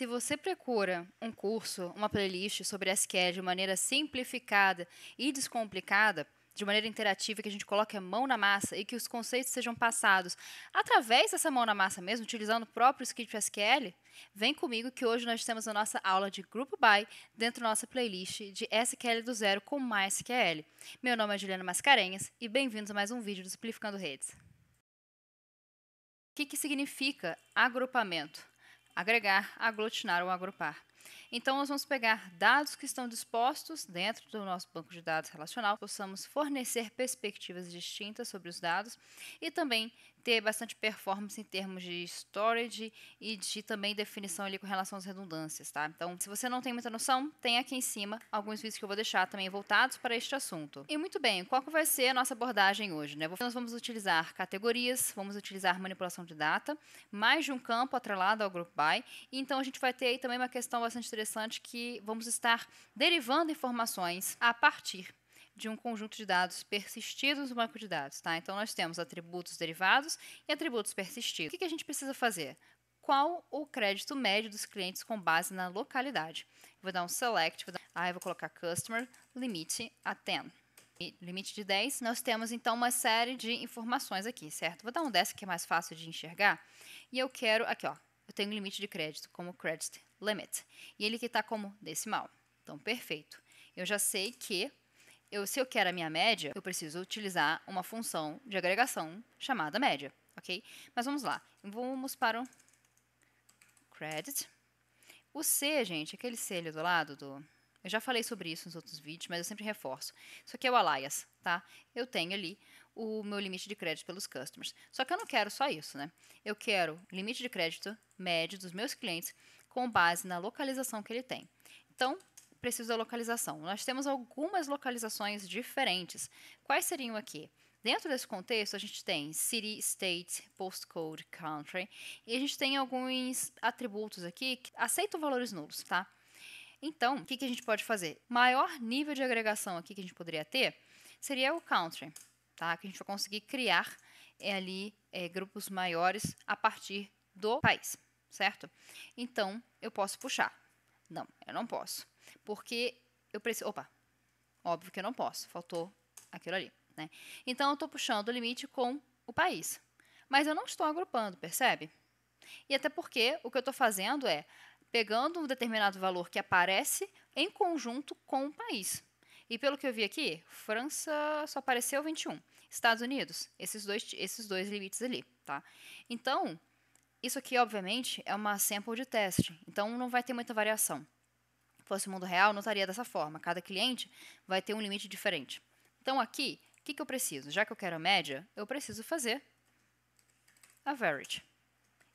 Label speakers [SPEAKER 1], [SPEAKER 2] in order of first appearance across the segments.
[SPEAKER 1] Se você procura um curso, uma playlist sobre SQL de maneira simplificada e descomplicada, de maneira interativa, que a gente coloque a mão na massa e que os conceitos sejam passados através dessa mão na massa mesmo, utilizando o próprio script SQL, vem comigo que hoje nós temos a nossa aula de Group By dentro da nossa playlist de SQL do Zero com MySQL. Meu nome é Juliana Mascarenhas e bem-vindos a mais um vídeo do Simplificando Redes. O que, que significa agrupamento? agregar, aglutinar ou agrupar. Então, nós vamos pegar dados que estão dispostos dentro do nosso banco de dados relacional, possamos fornecer perspectivas distintas sobre os dados e também ter bastante performance em termos de storage e de também definição ali com relação às redundâncias, tá? Então, se você não tem muita noção, tem aqui em cima alguns vídeos que eu vou deixar também voltados para este assunto. E muito bem, qual vai ser a nossa abordagem hoje, né? Nós vamos utilizar categorias, vamos utilizar manipulação de data, mais de um campo atrelado ao group by, então a gente vai ter aí também uma questão bastante interessante que vamos estar derivando informações a partir de um conjunto de dados persistidos no banco de dados, tá? Então nós temos atributos derivados e atributos persistidos. O que a gente precisa fazer? Qual o crédito médio dos clientes com base na localidade? Vou dar um select, vou dar... aí ah, vou colocar customer limite a 10 limite de 10, nós temos então uma série de informações aqui, certo? Vou dar um dessa que é mais fácil de enxergar. E eu quero, aqui ó, tem um limite de crédito, como credit limit, e ele que está como decimal. Então, perfeito. Eu já sei que eu, se eu quero a minha média, eu preciso utilizar uma função de agregação chamada média, ok? Mas vamos lá. Vamos para o credit. O C, gente, aquele C ali do lado do... Eu já falei sobre isso nos outros vídeos, mas eu sempre reforço. Isso aqui é o alias, tá? Eu tenho ali o meu limite de crédito pelos customers. Só que eu não quero só isso, né? Eu quero limite de crédito médio dos meus clientes com base na localização que ele tem. Então, preciso da localização. Nós temos algumas localizações diferentes. Quais seriam aqui? Dentro desse contexto, a gente tem city, state, postcode, country, e a gente tem alguns atributos aqui que aceitam valores nulos, tá? Então, o que, que a gente pode fazer? Maior nível de agregação aqui que a gente poderia ter seria o country tá? Que a gente vai conseguir criar é, ali é, grupos maiores a partir do país, certo? Então, eu posso puxar. Não, eu não posso. Porque eu preciso. Opa! Óbvio que eu não posso, faltou aquilo ali. Né? Então, eu estou puxando o limite com o país. Mas eu não estou agrupando, percebe? E até porque o que eu estou fazendo é pegando um determinado valor que aparece em conjunto com o país. E pelo que eu vi aqui, França só apareceu 21. Estados Unidos, esses dois, esses dois limites ali, tá? Então, isso aqui, obviamente, é uma sample de teste. Então, não vai ter muita variação. Se fosse o mundo real, não estaria dessa forma. Cada cliente vai ter um limite diferente. Então, aqui, o que, que eu preciso? Já que eu quero a média, eu preciso fazer a average.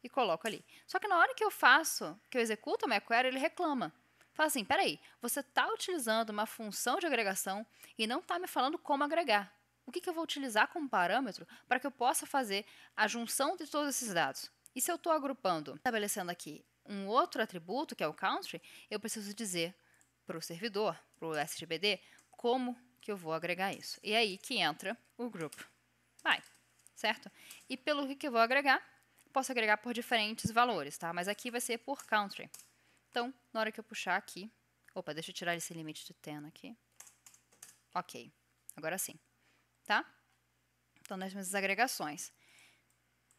[SPEAKER 1] E coloco ali. Só que na hora que eu faço, que eu executo o meu query, ele reclama. Fala assim, peraí, você está utilizando uma função de agregação e não está me falando como agregar. O que, que eu vou utilizar como parâmetro para que eu possa fazer a junção de todos esses dados? E se eu estou agrupando, estabelecendo aqui um outro atributo, que é o country, eu preciso dizer para o servidor, para o SGBD, como que eu vou agregar isso. E é aí que entra o group vai, certo? E pelo que eu vou agregar, posso agregar por diferentes valores, tá? Mas aqui vai ser por country. Então, na hora que eu puxar aqui. Opa, deixa eu tirar esse limite de teno aqui. Ok, agora sim. Tá? Então, nas minhas agregações.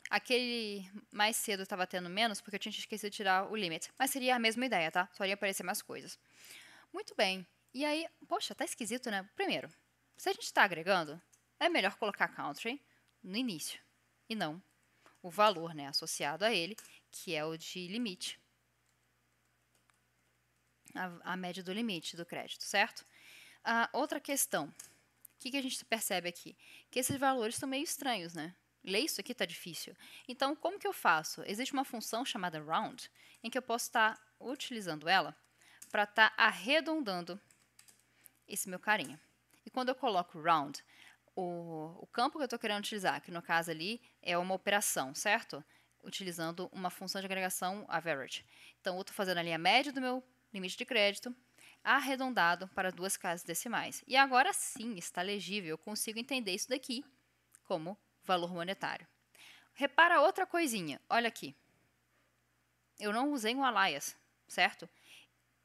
[SPEAKER 1] Aquele mais cedo estava tendo menos, porque eu tinha esquecido de tirar o limite. Mas seria a mesma ideia, tá? Só iria aparecer mais coisas. Muito bem. E aí, poxa, tá esquisito, né? Primeiro, se a gente está agregando, é melhor colocar country no início. E não o valor né, associado a ele, que é o de limite a, a média do limite do crédito, certo? Ah, outra questão. O que, que a gente percebe aqui? Que esses valores estão meio estranhos, né? Ler isso aqui está difícil. Então, como que eu faço? Existe uma função chamada round, em que eu posso estar tá utilizando ela para estar tá arredondando esse meu carinha. E quando eu coloco round, o, o campo que eu estou querendo utilizar, que no caso ali é uma operação, certo? Utilizando uma função de agregação average. Então, eu estou fazendo ali a média do meu limite de crédito, arredondado para duas casas decimais. E agora sim está legível, eu consigo entender isso daqui como valor monetário. Repara outra coisinha, olha aqui. Eu não usei um alias, certo?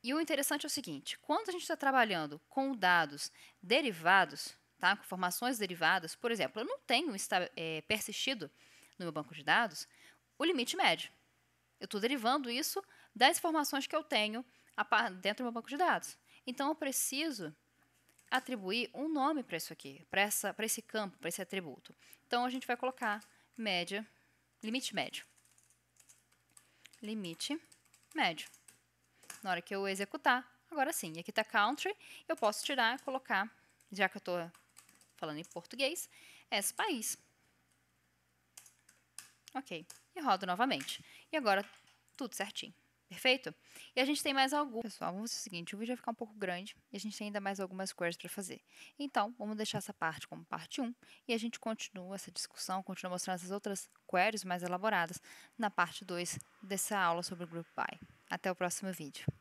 [SPEAKER 1] E o interessante é o seguinte: quando a gente está trabalhando com dados derivados, tá? com formações derivadas, por exemplo, eu não tenho é, persistido no meu banco de dados o limite médio. Eu estou derivando isso das informações que eu tenho dentro do meu banco de dados. Então, eu preciso atribuir um nome para isso aqui, para esse campo, para esse atributo. Então, a gente vai colocar média, limite médio. Limite médio. Na hora que eu executar, agora sim, aqui está country, eu posso tirar e colocar, já que eu estou falando em português, esse país. Ok, e rodo novamente. E agora, tudo certinho. Perfeito? E a gente tem mais algum. Pessoal, vamos fazer o seguinte: o vídeo vai ficar um pouco grande e a gente tem ainda mais algumas queries para fazer. Então, vamos deixar essa parte como parte 1 e a gente continua essa discussão, continua mostrando essas outras queries mais elaboradas na parte 2 dessa aula sobre o Group By. Até o próximo vídeo.